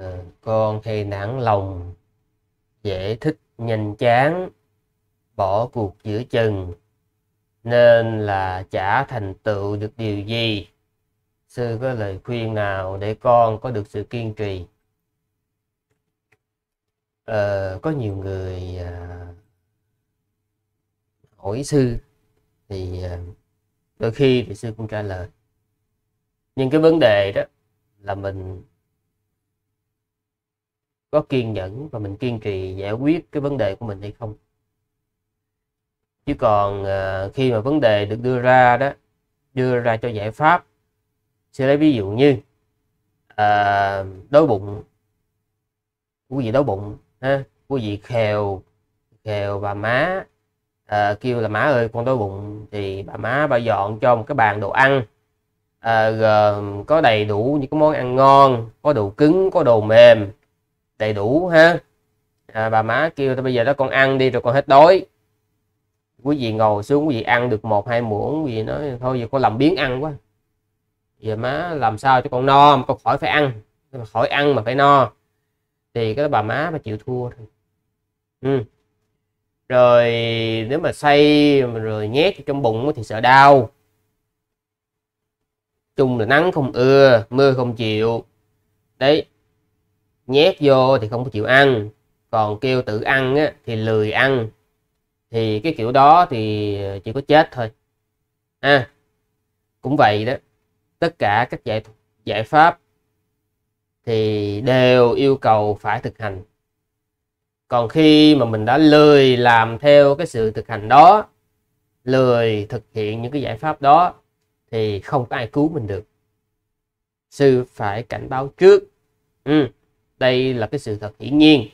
Ờ, con hay nản lòng dễ thích nhanh chán bỏ cuộc giữa chừng nên là chả thành tựu được điều gì sư có lời khuyên nào để con có được sự kiên trì ờ, có nhiều người à, hỏi sư thì à, đôi khi thì sư cũng trả lời nhưng cái vấn đề đó là mình có kiên nhẫn và mình kiên trì giải quyết cái vấn đề của mình hay không chứ còn uh, khi mà vấn đề được đưa ra đó đưa ra cho giải pháp sẽ lấy ví dụ như uh, đói bụng quý vị đói bụng ha quý vị khèo khèo bà má à, kêu là má ơi con đói bụng thì bà má bà dọn cho một cái bàn đồ ăn à, gồm có đầy đủ những cái món ăn ngon có đồ cứng có đồ mềm đầy đủ ha à, bà má kêu thôi bây giờ đó con ăn đi rồi con hết đói quý vị ngồi xuống quý vị ăn được một hai muỗng quý vị nói thôi giờ con làm biến ăn quá giờ má làm sao cho con no mà con khỏi phải ăn khỏi ăn mà phải no thì cái bà má mà chịu thua thôi ừ. rồi nếu mà xay rồi nhét trong bụng thì sợ đau chung là nắng không ưa mưa không chịu đấy nhét vô thì không có chịu ăn còn kêu tự ăn á, thì lười ăn thì cái kiểu đó thì chỉ có chết thôi à, cũng vậy đó tất cả các giải giải pháp thì đều yêu cầu phải thực hành còn khi mà mình đã lười làm theo cái sự thực hành đó lười thực hiện những cái giải pháp đó thì không có ai cứu mình được sư phải cảnh báo trước ừ đây là cái sự thật hiển nhiên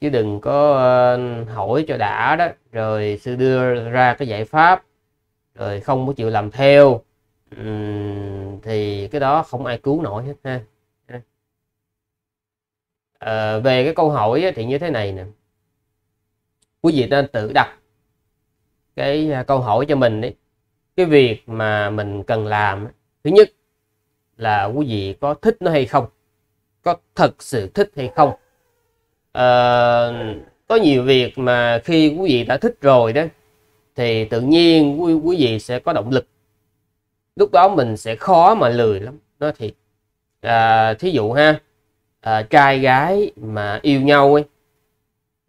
chứ đừng có ờ, hỏi cho đã đó rồi sư đưa ra cái giải pháp rồi không có chịu làm theo thì cái đó không ai cứu nổi hết ha à, về cái câu hỏi thì như thế này nè quý vị nên tự đặt cái à, câu hỏi cho mình đấy cái việc mà mình cần làm thứ nhất là quý vị có thích nó hay không có thật sự thích hay không à, có nhiều việc mà khi quý vị đã thích rồi đó thì tự nhiên quý, quý vị sẽ có động lực lúc đó mình sẽ khó mà lười lắm nó thì à, thí dụ ha à, trai gái mà yêu nhau ấy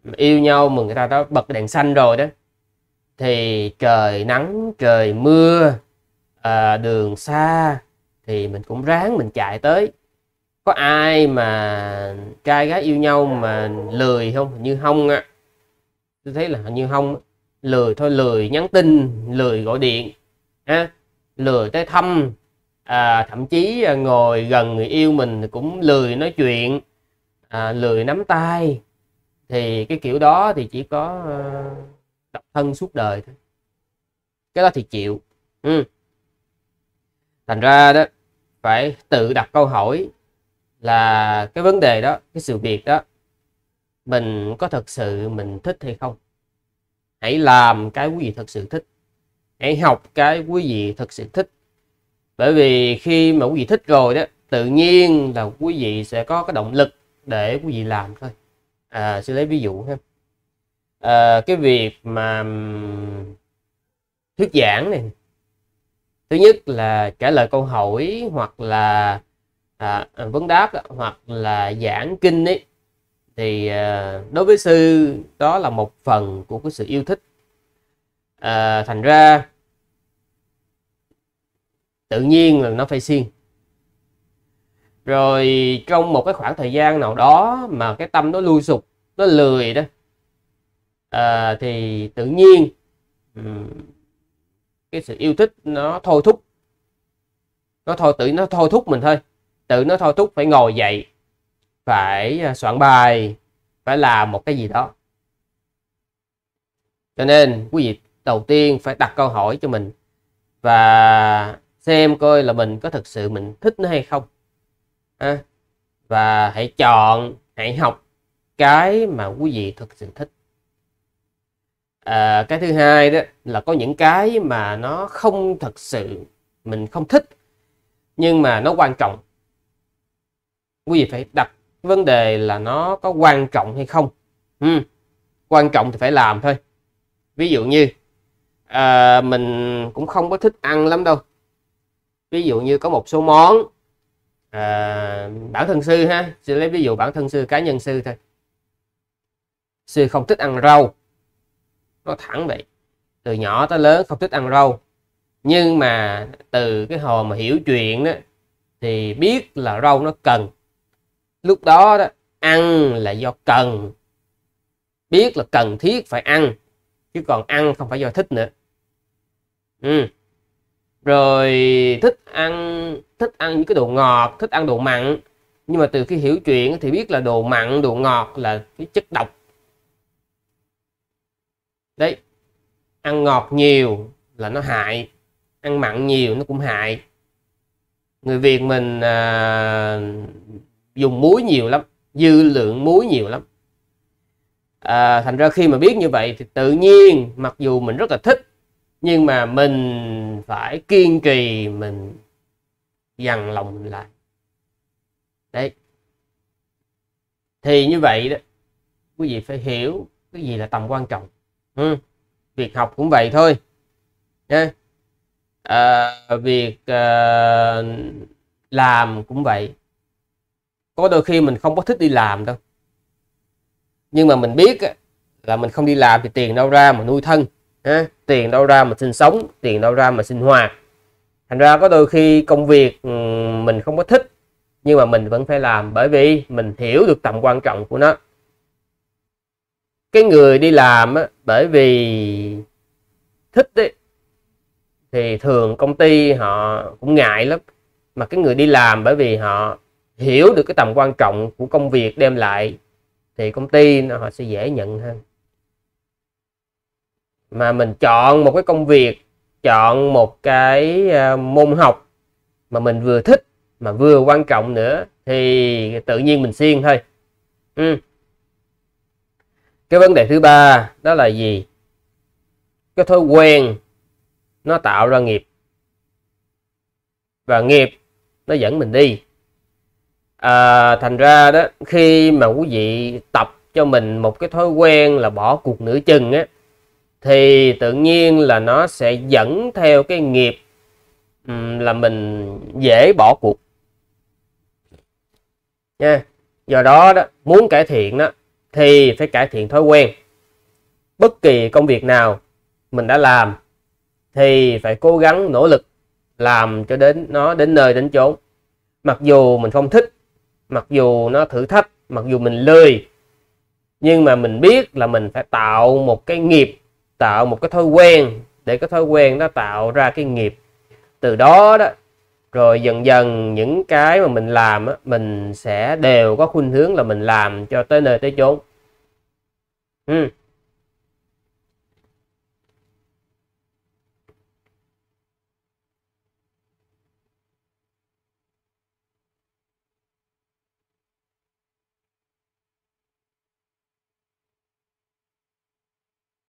mà yêu nhau mà người ta đã bật đèn xanh rồi đó thì trời nắng trời mưa à, đường xa thì mình cũng ráng mình chạy tới có ai mà trai gái yêu nhau mà lười không như không á tôi thấy là như không lười thôi lười nhắn tin lười gọi điện ha lười tới thăm à, thậm chí ngồi gần người yêu mình cũng lười nói chuyện à, lười nắm tay thì cái kiểu đó thì chỉ có ờ, độc thân suốt đời thôi cái đó thì chịu ừ. thành ra đó phải tự đặt câu hỏi là cái vấn đề đó cái sự việc đó mình có thật sự mình thích hay không hãy làm cái quý vị thật sự thích hãy học cái quý vị thật sự thích bởi vì khi mà quý vị thích rồi đó tự nhiên là quý vị sẽ có cái động lực để quý vị làm thôi à, sẽ lấy ví dụ ha à, cái việc mà thuyết giảng này thứ nhất là trả lời câu hỏi hoặc là à, vấn đáp hoặc là giảng kinh ấy thì à, đối với sư đó là một phần của cái sự yêu thích à, thành ra tự nhiên là nó phải xiên rồi trong một cái khoảng thời gian nào đó mà cái tâm nó lui sụp nó lười đó à, thì tự nhiên cái sự yêu thích nó thôi thúc nó thôi tự nó thôi thúc mình thôi tự nó thôi thúc phải ngồi dậy phải à, soạn bài phải làm một cái gì đó cho nên quý vị đầu tiên phải đặt câu hỏi cho mình và xem coi là mình có thực sự mình thích nó hay không à, và hãy chọn hãy học cái mà quý vị thực sự thích à, cái thứ hai đó là có những cái mà nó không thật sự mình không thích nhưng mà nó quan trọng quý vị phải đặt vấn đề là nó có quan trọng hay không ừ. quan trọng thì phải làm thôi ví dụ như à, mình cũng không có thích ăn lắm đâu ví dụ như có một số món à, bản thân sư ha sư lấy ví dụ bản thân sư cá nhân sư thôi sư không thích ăn rau nó thẳng vậy từ nhỏ tới lớn không thích ăn rau nhưng mà từ cái hồi mà hiểu chuyện đó thì biết là rau nó cần lúc đó, đó ăn là do cần biết là cần thiết phải ăn chứ còn ăn không phải do thích nữa ừ. rồi thích ăn thích ăn những cái đồ ngọt thích ăn đồ mặn nhưng mà từ khi hiểu chuyện thì biết là đồ mặn đồ ngọt là cái chất độc đấy ăn ngọt nhiều là nó hại ăn mặn nhiều nó cũng hại người việt mình à, dùng muối nhiều lắm dư lượng muối nhiều lắm à, thành ra khi mà biết như vậy thì tự nhiên mặc dù mình rất là thích nhưng mà mình phải kiên trì mình dằn lòng mình lại đấy thì như vậy đó quý vị phải hiểu cái gì là tầm quan trọng ừ. việc học cũng vậy thôi nha à, việc à, làm cũng vậy có đôi khi mình không có thích đi làm đâu nhưng mà mình biết là mình không đi làm thì tiền đâu ra mà nuôi thân ha? tiền đâu ra mà sinh sống tiền đâu ra mà sinh hoạt thành ra có đôi khi công việc mình không có thích nhưng mà mình vẫn phải làm bởi vì mình hiểu được tầm quan trọng của nó cái người đi làm á, bởi vì thích đấy thì thường công ty họ cũng ngại lắm mà cái người đi làm bởi vì họ hiểu được cái tầm quan trọng của công việc đem lại thì công ty nó, họ sẽ dễ nhận hơn mà mình chọn một cái công việc chọn một cái ờ, môn học mà mình vừa thích mà vừa quan trọng nữa thì tự nhiên mình xiên thôi ừ. cái vấn đề thứ ba đó là gì cái thói quen nó tạo ra nghiệp và nghiệp nó dẫn mình đi à, thành ra đó khi mà quý vị tập cho mình một cái thói quen là bỏ cuộc nửa chừng á thì tự nhiên là nó sẽ dẫn theo cái nghiệp là mình dễ bỏ cuộc nha do đó đó muốn cải thiện đó thì phải cải thiện thói quen bất kỳ công việc nào mình đã làm thì phải cố gắng nỗ lực làm cho đến nó đến nơi đến chốn mặc dù mình không thích mặc dù nó thử thách mặc dù mình lười nhưng mà mình biết là mình phải tạo một cái nghiệp tạo một cái thói quen để cái thói quen nó tạo ra cái nghiệp từ đó đó rồi dần dần những cái mà mình làm á, mình sẽ đều có khuynh hướng là mình làm cho tới nơi tới chốn ừ.